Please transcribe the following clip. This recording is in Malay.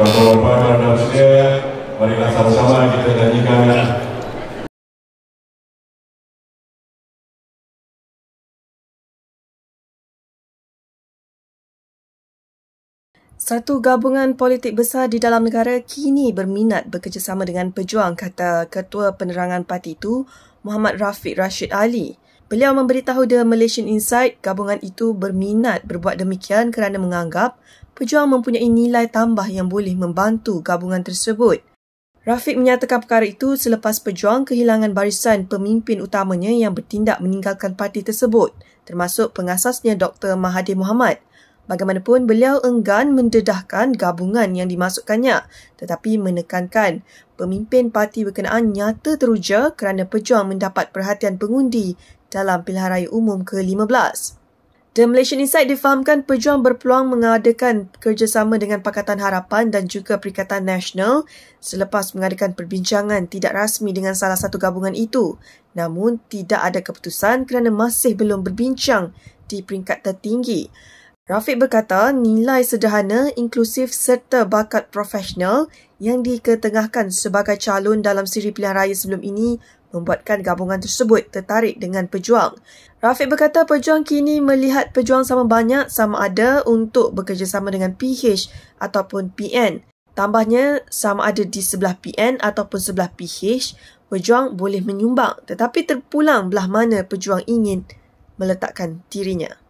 Bapak Bapak dan Saudara, marilah sama kita nyanyikan Satu gabungan politik besar di dalam negara kini berminat bekerjasama dengan pejuang kata Ketua Penerangan Parti itu, Muhammad Rafiq Rashid Ali. Beliau memberitahu The Malaysian Insight, gabungan itu berminat berbuat demikian kerana menganggap pejuang mempunyai nilai tambah yang boleh membantu gabungan tersebut. Rafiq menyatakan perkara itu selepas pejuang kehilangan barisan pemimpin utamanya yang bertindak meninggalkan parti tersebut, termasuk pengasasnya Dr. Mahathir Mohamad. Bagaimanapun, beliau enggan mendedahkan gabungan yang dimasukkannya tetapi menekankan pemimpin parti berkenaan nyata teruja kerana pejuang mendapat perhatian pengundi dalam pilihan raya umum ke-15. The Malaysian Insight difahamkan pejuang berpeluang mengadakan kerjasama dengan Pakatan Harapan dan juga Perikatan Nasional selepas mengadakan perbincangan tidak rasmi dengan salah satu gabungan itu. Namun, tidak ada keputusan kerana masih belum berbincang di peringkat tertinggi. Rafiq berkata nilai sederhana inklusif serta bakat profesional yang diketengahkan sebagai calon dalam siri pilihan raya sebelum ini membuatkan gabungan tersebut tertarik dengan pejuang. Rafiq berkata pejuang kini melihat pejuang sama banyak sama ada untuk bekerjasama dengan PH ataupun PN. Tambahnya, sama ada di sebelah PN ataupun sebelah PH, pejuang boleh menyumbang tetapi terpulang belah mana pejuang ingin meletakkan dirinya.